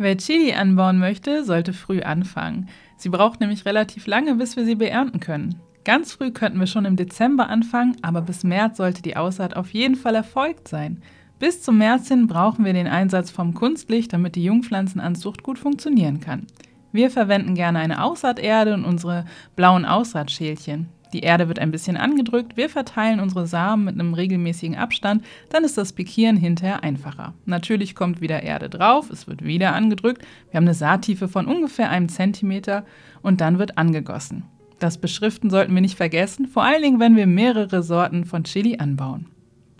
Wer Chili anbauen möchte, sollte früh anfangen. Sie braucht nämlich relativ lange, bis wir sie beernten können. Ganz früh könnten wir schon im Dezember anfangen, aber bis März sollte die Aussaat auf jeden Fall erfolgt sein. Bis zum März hin brauchen wir den Einsatz vom Kunstlicht, damit die Jungpflanzenanzucht gut funktionieren kann. Wir verwenden gerne eine Aussaaterde und unsere blauen Aussaatschälchen. Die Erde wird ein bisschen angedrückt, wir verteilen unsere Samen mit einem regelmäßigen Abstand, dann ist das Pikieren hinterher einfacher. Natürlich kommt wieder Erde drauf, es wird wieder angedrückt, wir haben eine Saattiefe von ungefähr einem Zentimeter und dann wird angegossen. Das Beschriften sollten wir nicht vergessen, vor allen Dingen, wenn wir mehrere Sorten von Chili anbauen.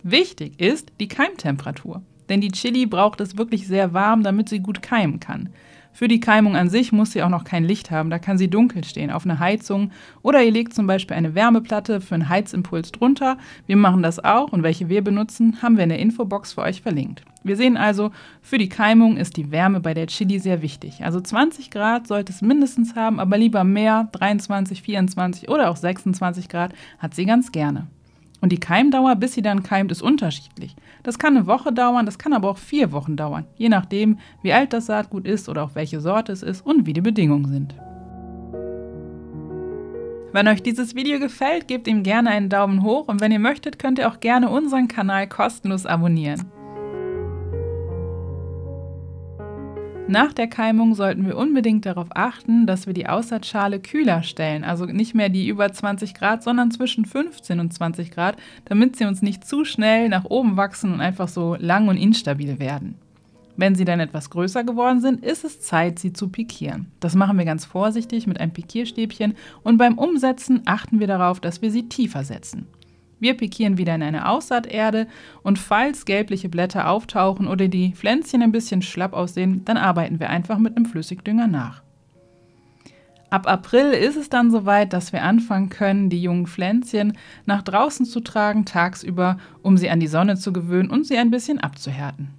Wichtig ist die Keimtemperatur, denn die Chili braucht es wirklich sehr warm, damit sie gut keimen kann. Für die Keimung an sich muss sie auch noch kein Licht haben, da kann sie dunkel stehen, auf einer Heizung. Oder ihr legt zum Beispiel eine Wärmeplatte für einen Heizimpuls drunter. Wir machen das auch und welche wir benutzen, haben wir in der Infobox für euch verlinkt. Wir sehen also, für die Keimung ist die Wärme bei der Chili sehr wichtig. Also 20 Grad sollte es mindestens haben, aber lieber mehr, 23, 24 oder auch 26 Grad hat sie ganz gerne. Und die Keimdauer, bis sie dann keimt, ist unterschiedlich. Das kann eine Woche dauern, das kann aber auch vier Wochen dauern, je nachdem, wie alt das Saatgut ist oder auch welche Sorte es ist und wie die Bedingungen sind. Wenn euch dieses Video gefällt, gebt ihm gerne einen Daumen hoch und wenn ihr möchtet, könnt ihr auch gerne unseren Kanal kostenlos abonnieren. Nach der Keimung sollten wir unbedingt darauf achten, dass wir die Aussaatschale kühler stellen, also nicht mehr die über 20 Grad, sondern zwischen 15 und 20 Grad, damit sie uns nicht zu schnell nach oben wachsen und einfach so lang und instabil werden. Wenn sie dann etwas größer geworden sind, ist es Zeit, sie zu pikieren. Das machen wir ganz vorsichtig mit einem Pikierstäbchen und beim Umsetzen achten wir darauf, dass wir sie tiefer setzen. Wir pikieren wieder in eine Aussaaterde und falls gelbliche Blätter auftauchen oder die Pflänzchen ein bisschen schlapp aussehen, dann arbeiten wir einfach mit einem Flüssigdünger nach. Ab April ist es dann soweit, dass wir anfangen können, die jungen Pflänzchen nach draußen zu tragen, tagsüber, um sie an die Sonne zu gewöhnen und sie ein bisschen abzuhärten.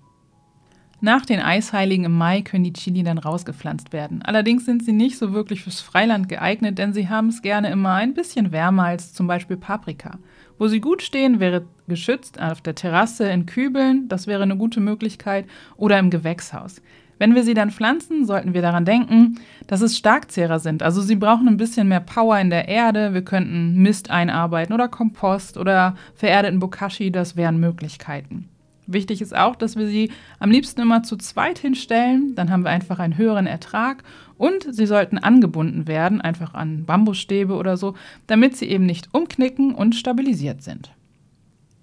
Nach den Eisheiligen im Mai können die Chili dann rausgepflanzt werden. Allerdings sind sie nicht so wirklich fürs Freiland geeignet, denn sie haben es gerne immer ein bisschen wärmer als zum Beispiel Paprika. Wo sie gut stehen, wäre geschützt auf der Terrasse, in Kübeln, das wäre eine gute Möglichkeit, oder im Gewächshaus. Wenn wir sie dann pflanzen, sollten wir daran denken, dass es Starkzehrer sind. Also sie brauchen ein bisschen mehr Power in der Erde. Wir könnten Mist einarbeiten oder Kompost oder vererdeten Bokashi, das wären Möglichkeiten. Wichtig ist auch, dass wir sie am liebsten immer zu zweit hinstellen, dann haben wir einfach einen höheren Ertrag und sie sollten angebunden werden, einfach an Bambusstäbe oder so, damit sie eben nicht umknicken und stabilisiert sind.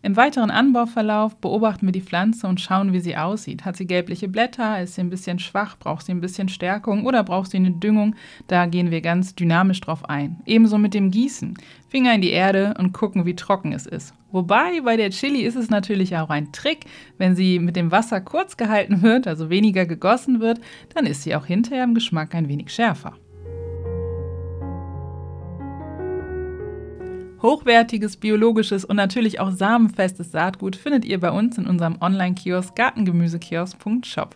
Im weiteren Anbauverlauf beobachten wir die Pflanze und schauen, wie sie aussieht. Hat sie gelbliche Blätter? Ist sie ein bisschen schwach? Braucht sie ein bisschen Stärkung? Oder braucht sie eine Düngung? Da gehen wir ganz dynamisch drauf ein. Ebenso mit dem Gießen. Finger in die Erde und gucken, wie trocken es ist. Wobei bei der Chili ist es natürlich auch ein Trick, wenn sie mit dem Wasser kurz gehalten wird, also weniger gegossen wird, dann ist sie auch hinterher im Geschmack ein wenig schärfer. Hochwertiges, biologisches und natürlich auch samenfestes Saatgut findet ihr bei uns in unserem Online-Kiosk gartengemüsekiosk.shop.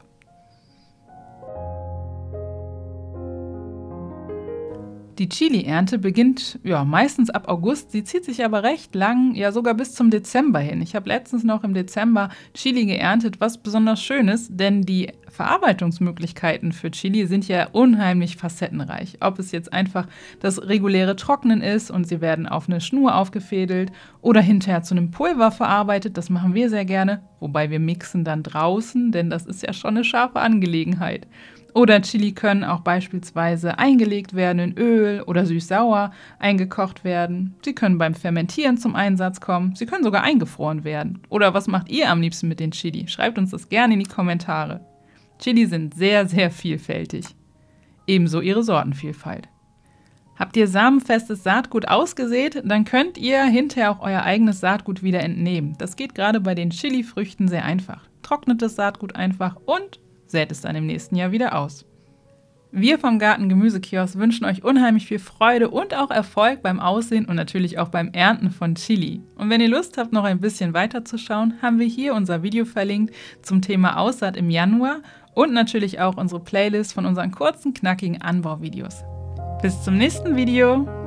Die Chili-Ernte beginnt ja, meistens ab August, sie zieht sich aber recht lang, ja sogar bis zum Dezember hin. Ich habe letztens noch im Dezember Chili geerntet, was besonders schön ist, denn die Verarbeitungsmöglichkeiten für Chili sind ja unheimlich facettenreich. Ob es jetzt einfach das reguläre Trocknen ist und sie werden auf eine Schnur aufgefädelt oder hinterher zu einem Pulver verarbeitet, das machen wir sehr gerne, wobei wir mixen dann draußen, denn das ist ja schon eine scharfe Angelegenheit. Oder Chili können auch beispielsweise eingelegt werden in Öl oder süß-sauer eingekocht werden. Sie können beim Fermentieren zum Einsatz kommen. Sie können sogar eingefroren werden. Oder was macht ihr am liebsten mit den Chili? Schreibt uns das gerne in die Kommentare. Chili sind sehr, sehr vielfältig. Ebenso ihre Sortenvielfalt. Habt ihr samenfestes Saatgut ausgesät, dann könnt ihr hinterher auch euer eigenes Saatgut wieder entnehmen. Das geht gerade bei den Chili-Früchten sehr einfach. Trocknet das Saatgut einfach und sät es dann im nächsten Jahr wieder aus. Wir vom Garten Gemüsekiosk wünschen euch unheimlich viel Freude und auch Erfolg beim Aussehen und natürlich auch beim Ernten von Chili. Und wenn ihr Lust habt, noch ein bisschen weiter zu schauen, haben wir hier unser Video verlinkt zum Thema Aussaat im Januar und natürlich auch unsere Playlist von unseren kurzen, knackigen Anbauvideos. Bis zum nächsten Video!